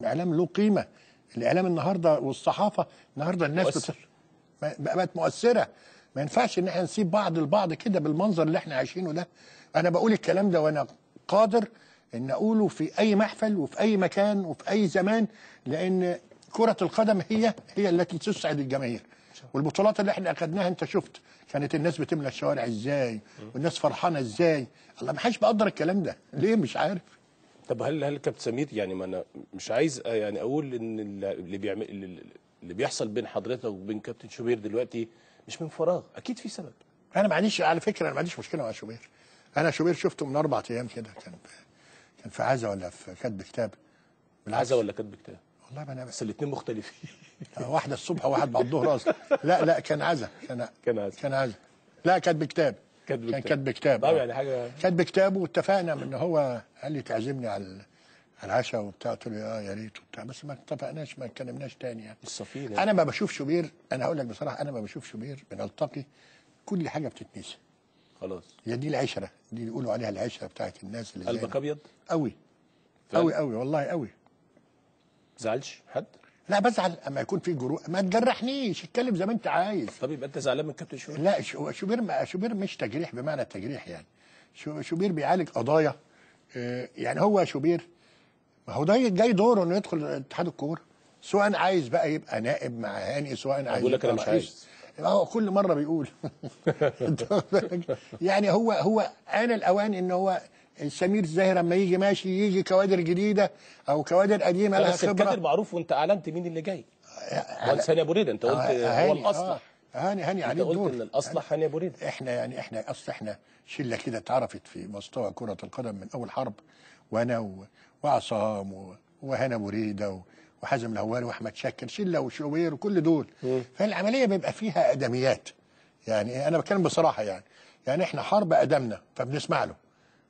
الاعلام له قيمه الاعلام النهارده والصحافه النهارده الناس مؤثر. بقت مؤثره ما ينفعش ان احنا نسيب بعض البعض كده بالمنظر اللي احنا عايشينه ده انا بقول الكلام ده وانا قادر ان اقوله في اي محفل وفي اي مكان وفي اي زمان لان كره القدم هي هي التي تسعد الجماهير والبطولات اللي احنا اخدناها انت شفت كانت الناس بتملى الشوارع ازاي والناس فرحانه ازاي الله ما حدش بيقدر الكلام ده ليه مش عارف طب هل هل كابتن سمير يعني ما انا مش عايز آه، يعني اقول ان اللي بيعمل اللي بيحصل بين حضرتك وبين كابتن شوبير دلوقتي مش من فراغ اكيد في سبب انا ما عنديش على فكره انا ما عنديش مشكله مع شوبير انا شوبير شفته من اربع ايام كده كان كان في عزا ولا في كاتب كتاب عزا ولا كاتب كتاب والله ما انا بس الاثنين مختلفين واحده الصبح وواحد بعد الظهر اصلا لا لا كان عزا كان كان عزا كان عزا لا كاتب كتاب كتب كان كاتب كتاب طبعا يعني حاجه كاتب كتاب واتفقنا ان هو قال لي تعزمني على العشاء وبتاع قلت له اه يا ريت وبتاع بس ما اتفقناش ما اتكلمناش تاني يعني السفينه يعني. انا ما بشوف شوبير انا هقول لك بصراحه انا ما بشوف شوبير بنلتقي كل حاجه بتتنسي خلاص هي دي العشره دي يقولوا عليها العشره بتاعت الناس اللي قلبك ابيض قوي قوي قوي والله قوي زعلش حد لا بزعل اما يكون في جروح ما تجرحنيش اتكلم زي ما انت عايز طب يبقى انت زعلان من كابتن شوبير لا شوبير شوبير مش تجريح بمعنى التجريح يعني شوبير بيعالج قضايا آه، يعني هو شوبير ما هو ده جاي دوره انه يدخل اتحاد الكوره سواء عايز بقى يبقى نائب مع هاني سواء عايز بقول لك انا مش عايز هو آه، كل مره بيقول يعني هو هو انا الاوان ان هو سمير الزاهر لما يجي ماشي يجي كوادر جديده او كوادر قديمه لها خبره الكادر معروف وانت اعلنت مين اللي جاي ثاني ابو ريده انت قلت آه، هو الاصلح آه، هاني هاني عليه الدور ان الاصلح هاني ابو ريده احنا يعني احنا اصل احنا شله كده اتعرفت في مستوى كره القدم من اول حرب وانا وعصام وهنا ابو ريده وحازم الهوال واحمد شاكر شله وشوبير وكل دول فالعمليه بيبقى فيها ادميات يعني انا بتكلم بصراحه يعني يعني احنا حرب ادمنا فبنسمع له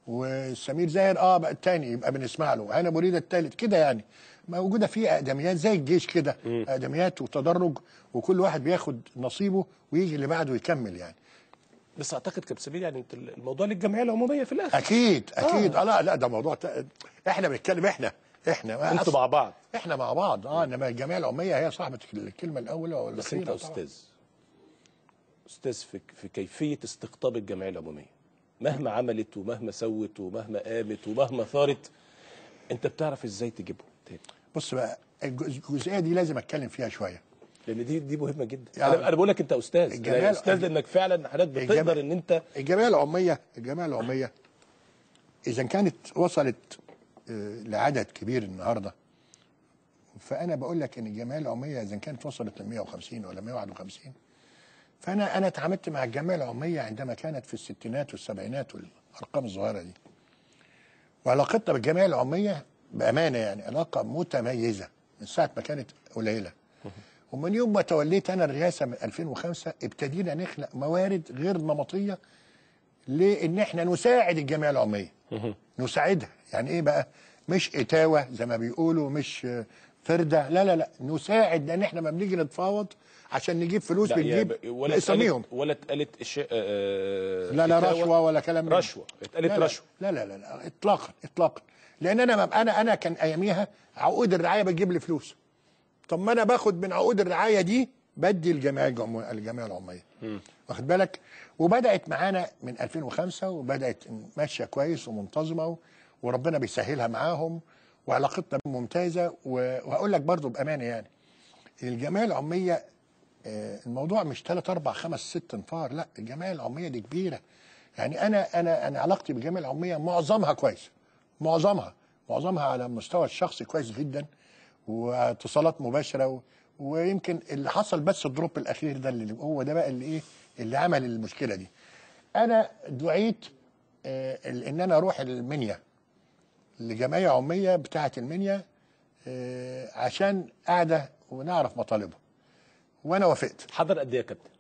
وسمير زاهر اه بقى الثاني يبقى بنسمع له هنا ريده الثالث كده يعني موجوده في اقدميات زي الجيش كده اقدميات وتدرج وكل واحد بياخد نصيبه ويجي اللي بعده يكمل يعني بس اعتقد سمير يعني الموضوع للجمعيه العموميه في الاخر اكيد اكيد اه, آه لا لا ده موضوع احنا بنتكلم احنا احنا انتوا مع بعض احنا مع بعض اه انما الجمعيه العموميه هي صاحبه الكلمه الاولى بس انت استاذ استاذ في كيفيه استقطاب الجمعيه العموميه مهما عملت ومهما سوت ومهما قامت ومهما ثارت انت بتعرف ازاي تجيبه تاني بص بقى الجزئيه دي لازم اتكلم فيها شويه لان دي دي مهمه جدا يعني انا بقول لك انت استاذ الجمعيه استاذ انك فعلا حضرتك بتقدر ان انت الجمعيه العميه الجمعيه العميه اذا كانت وصلت آه، لعدد كبير النهارده فانا بقول لك ان الجمعيه العموميه اذا كانت وصلت ل 150 ولا 151 فانا انا اتعاملت مع الجمعيه العموميه عندما كانت في الستينات والسبعينات والارقام الصغيره دي وعلاقتنا بالجمعيه العموميه بامانه يعني علاقه متميزه من ساعه ما كانت قليله ومن يوم ما توليت انا الرئاسه من 2005 ابتدينا نخلق موارد غير نمطيه لان احنا نساعد الجمعيه العموميه نساعدها يعني ايه بقى مش اتاوه زي ما بيقولوا مش فرده لا لا لا نساعد لان احنا ما بنيجي نتفاوض عشان نجيب فلوس بنجيب ولا اساميهم ولا اتقالت آه،, آه لا لا رشوه ولا كلام رشوه اتقالت رشوه لا لا لا, لا اطلاقا اطلاقا لان انا انا انا كان اياميها عقود الرعايه بتجيب لي فلوس طب ما انا باخد من عقود الرعايه دي بدي الجمعيه الجمعيه العموميه واخد بالك وبدات معانا من 2005 وبدات ماشيه كويس ومنتظمه وربنا بيسهلها معاهم وعلاقتنا ممتازه وهقول لك برضو بامانه يعني الجمعيه العميه آه، الموضوع مش ثلاث أربع خمس ست انفار لا الجمعيه العميه دي كبيره يعني انا انا انا علاقتي بالجمعيه العميه معظمها كويسه معظمها معظمها على المستوى الشخصي كويس جدا واتصالات مباشره و... ويمكن اللي حصل بس الدروب الاخير ده اللي هو ده بقى اللي ايه اللي عمل المشكله دي انا دعيت آه ان انا اروح المنيا لجمعيه عميه بتاعه المنيا آه، عشان قاعده ونعرف مطالبهم وانا وافقت حضر قد ايه يا كابتن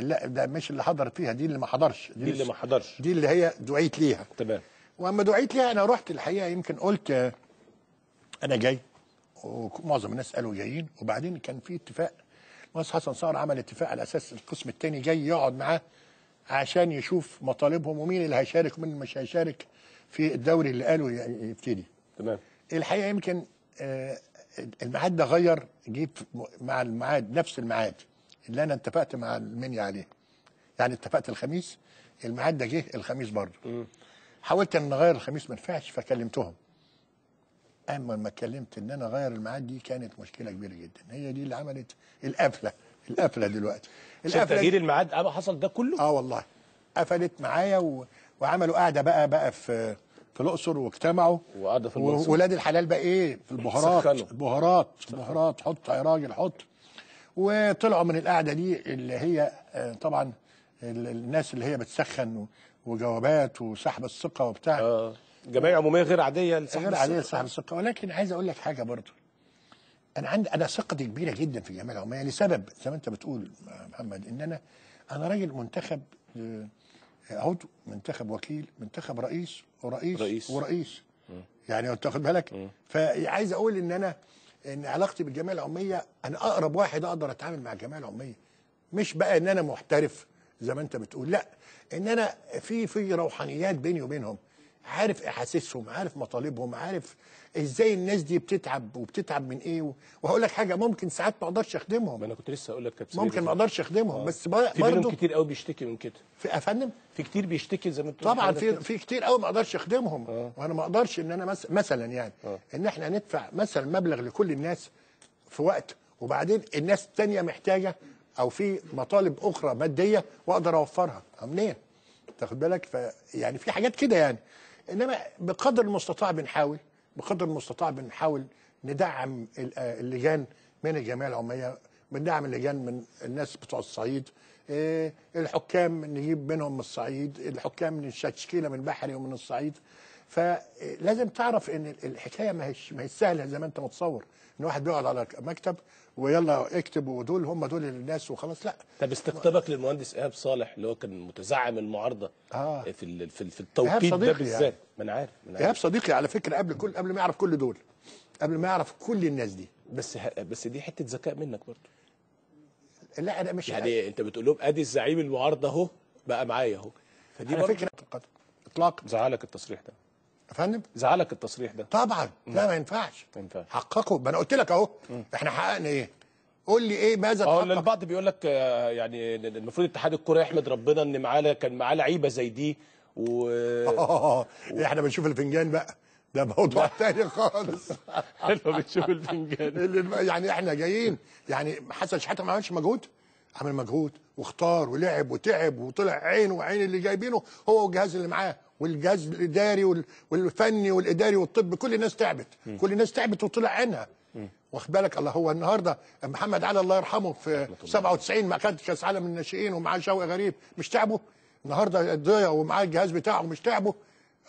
لا ده مش اللي حضر فيها دي اللي ما حضرش دي, دي اللي ما حضرش دي اللي هي دعيت ليها تمام واما دعيت ليها انا رحت الحقيقه يمكن قلت آه، انا جاي ومعظم الناس قالوا جايين وبعدين كان في اتفاق المهندس حسن صقر عمل اتفاق على اساس القسم الثاني جاي يقعد معاه عشان يشوف مطالبهم ومين اللي هيشارك ومين مش هيشارك في الدوري اللي قالوا يعني يبتدي تمام الحقيقه يمكن آه، الميعاد ده غير جيب مع الميعاد نفس الميعاد اللي انا اتفقت مع المنيا عليه يعني اتفقت الخميس الميعاد ده جه الخميس برضه حاولت ان اغير الخميس ما نفعش فكلمتهم اما لما اتكلمت ان انا اغير الميعاد دي كانت مشكله كبيره جدا هي دي اللي عملت القفله القفله دلوقتي القفله تغيير الميعاد حصل ده كله اه والله قفلت معايا و... وعملوا قاعده بقى بقى في في الاقصر واجتمعوا وقعدة في الاقصر ولاد الحلال بقى ايه في البهارات البهارات البهارات حط يا راجل حط وطلعوا من القعده دي اللي هي آه، طبعا الناس اللي هي بتسخن وجوابات وسحب الثقه وبتاع آه. جمعيه عموميه غير عاديه لسحب غير عاديه لسحب الثقه ولكن عايز اقول لك حاجه برضه انا عندي انا ثقتي كبيره جدا في الجمعيه العموميه لسبب زي ما انت بتقول محمد ان انا انا راجل منتخب آه، عضو منتخب وكيل منتخب رئيس ورئيس رئيس. ورئيس م. يعني تاخد بالك فعايز اقول ان انا ان علاقتي بالجمعيه العموميه انا اقرب واحد اقدر اتعامل مع الجمعيه العموميه مش بقى ان انا محترف زي ما انت بتقول لا ان انا في في روحانيات بيني وبينهم عارف احاسيسهم عارف مطالبهم عارف ازاي الناس دي بتتعب وبتتعب من ايه وهقول لك حاجه ممكن ساعات ما اقدرش اخدمهم انا كنت لسه هقول لك كابتن ممكن ما اقدرش اخدمهم آه. بس برضه في منهم كتير قوي بيشتكي من كده في افندم في كتير بيشتكي زي ما انت طبعا في في كتير قوي ما اقدرش اخدمهم آه. وانا ما اقدرش ان انا مثلا يعني آه. ان احنا ندفع مثلا مبلغ لكل الناس في وقت وبعدين الناس الثانيه محتاجه او في مطالب اخرى ماديه واقدر اوفرها منين تاخد بالك فيعني في حاجات كده يعني انما بقدر المستطاع بنحاول بقدر المستطاع بنحاول ندعم آه، اللجان من الجمعيه العموميه بندعم اللجان من الناس بتوع الصعيد إيه، الحكام نجيب منهم من الصعيد الحكام من التشكيله من بحري ومن الصعيد فلازم تعرف ان الحكايه ما هيش ما هي سهله زي ما انت متصور ان واحد بيقعد على مكتب ويلا اكتبوا دول هم دول الناس وخلاص لا طب استقطابك للمهندس ايهاب صالح اللي هو كان متزعم المعارضه آه. في في التوقيت ده بالذات يعني. ما انا عارف ايهاب صديقي على فكره قبل كل قبل ما يعرف كل دول قبل ما يعرف كل الناس دي بس بس دي حته ذكاء منك برضه لا انا مش يعني عارف. انت بتقول لهم ادي الزعيم المعارضه اهو بقى معايا اهو فدي على فكره اطلاق زعلك التصريح ده فندم زعلك التصريح ده طبعا مم. لا ما ينفعش ما ينفعش حققوا ما انا قلت لك اهو احنا حققنا ايه قول لي ايه ماذا آه، تحقق البعض بيقول لك آه، يعني المفروض اتحاد الكره يحمد ربنا ان معاه كان معاه لعيبه زي دي و... أوه. و... احنا بنشوف الفنجان بقى ده موضوع تاني خالص حلو بتشوف الفنجان يعني احنا جايين يعني حسن شحاته ما عملش مجهود عمل مجهود واختار ولعب وتعب وطلع عينه وعين اللي جايبينه هو والجهاز اللي معاه والجهاز الاداري والفني والاداري والطب كل الناس تعبت م. كل الناس تعبت وطلع عينها واخد بالك الله هو النهارده محمد علي الله يرحمه في 97 ما خدش كاس عالم الناشئين ومعاه شوقي غريب مش تعبه النهارده ضيا ومعاه الجهاز بتاعه مش تعبه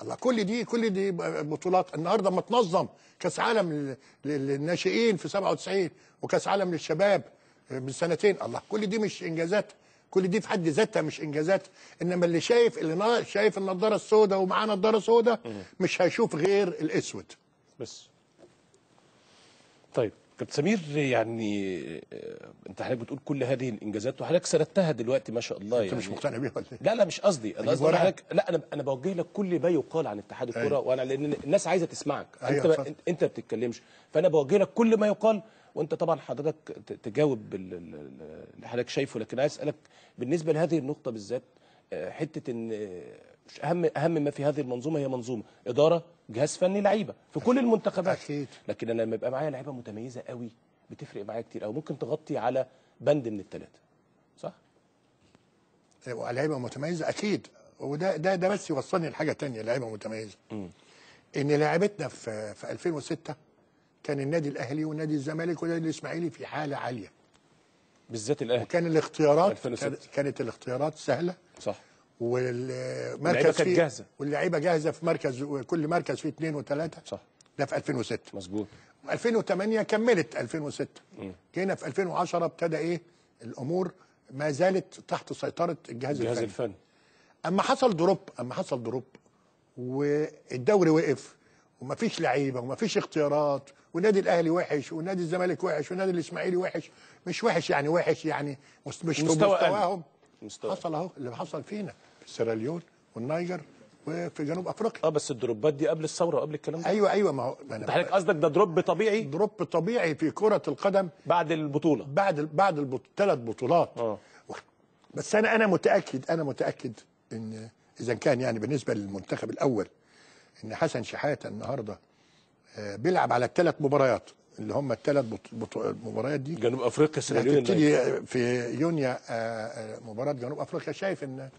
الله كل دي كل دي بطولات النهارده ما تنظم كاس عالم للناشئين في 97 وكاس عالم للشباب من سنتين الله كل دي مش انجازات كل دي في حد ذاتها مش انجازات انما اللي شايف اللي شايف النضاره السوداء ومعاه نضاره سوداء مش هيشوف غير الاسود بس طيب كابتن سمير يعني آه، انت حضرتك بتقول كل هذه الانجازات وحضرتك سردتها دلوقتي ما شاء الله يعني انت مش يعني. مقتنع بيها ولا إيه؟ لا لا مش قصدي انا أيوة، قصدي حضرتك لا انا انا بوجه لك كل ما يقال عن اتحاد الكره أيوة. وانا لان الناس عايزه تسمعك أيوة انت انت ما بتتكلمش فانا بوجه لك كل ما يقال وانت طبعا حضرتك تجاوب اللي حضرتك شايفه لكن عايز اسالك بالنسبه لهذه النقطه بالذات آه، حته ان آه، مش اهم اهم ما في هذه المنظومه هي منظومه اداره جهاز فني لعيبه في كل المنتخبات اكيد لكن انا لما يبقى معايا لعيبه متميزه قوي بتفرق معايا كتير او ممكن تغطي على بند من الثلاثه صح آه، لعيبه متميزه اكيد وده ده ده بس يوصلني لحاجه ثانيه لعيبه متميزه م. ان لعيبتنا في في 2006 كان النادي الاهلي ونادي الزمالك ونادي الاسماعيلي في حاله عاليه بالذات الاهلي وكان الاختيارات 2006. كانت الاختيارات سهله صح والمركز كانت جاهزه واللعيبه جاهزه في مركز كل مركز فيه اثنين وثلاثه صح ده في 2006 مظبوط 2008 كملت 2006 جينا في 2010 ابتدى ايه الامور ما زالت تحت سيطره الجهاز, الجهاز الفني الفن. اما حصل دروب اما حصل دروب والدوري وقف ومفيش لعيبه ومفيش اختيارات ونادي الاهلي وحش ونادي الزمالك وحش ونادي الاسماعيلي وحش مش وحش يعني وحش يعني مش مستوى مستواهم مستوى. حصل اهو اللي حصل فينا في سيراليون والنيجر وفي جنوب افريقيا اه بس الدروبات دي قبل الثوره وقبل الكلام ده ايوه ايوه ما هو انت حضرتك قصدك ده دروب طبيعي دروب طبيعي في كره القدم بعد البطوله بعد ال... بعد البط... ثلاث بطولات اه بس انا انا متاكد انا متاكد ان اذا كان يعني بالنسبه للمنتخب الاول ان حسن شحاته النهارده آه، بيلعب على الثلاث مباريات اللي هم الثلاث مباريات دي جنوب افريقيا السنه هتبتدي في يونيا آه، آه، مباراه جنوب افريقيا شايف ان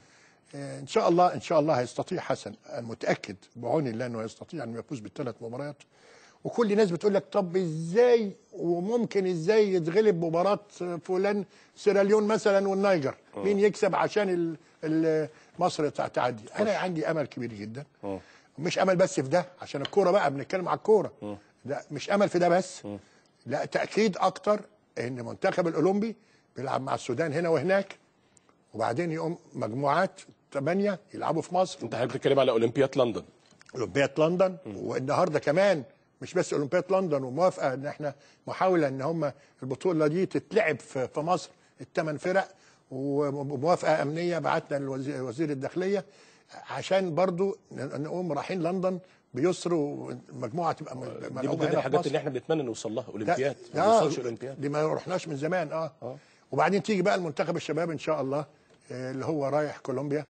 ان شاء الله ان شاء الله هيستطيع حسن متاكد بعون الله انه هيستطيع انه يفوز بالثلاث مباريات وكل الناس بتقول لك طب ازاي وممكن ازاي يتغلب مباراه فلان سيراليون مثلا والنيجر مين يكسب عشان ال مصر تعدي انا عندي امل كبير جدا مش امل بس في ده عشان الكوره بقى بنتكلم على الكوره لا مش امل في ده بس م. لا تاكيد اكتر ان منتخب الاولمبي بيلعب مع السودان هنا وهناك وبعدين يقوم مجموعات ثمانيه يلعبوا في مصر انت حضرتك بتتكلم على اولمبياد لندن اولمبياد لندن والنهارده كمان مش بس اولمبياد لندن وموافقه ان احنا محاوله ان هم البطوله دي تتلعب في, في مصر الثمان فرق وموافقه امنيه بعتنا لوزير الداخليه عشان برضو نقوم رايحين لندن بيسر ومجموعه تبقى دي من الحاجات اللي احنا بنتمنى نوصل لها اولمبياد ما نوصلش اولمبياد دي ما رحناش من زمان اه, آه. وبعدين تيجي بقى المنتخب الشباب ان شاء الله آه، اللي هو رايح كولومبيا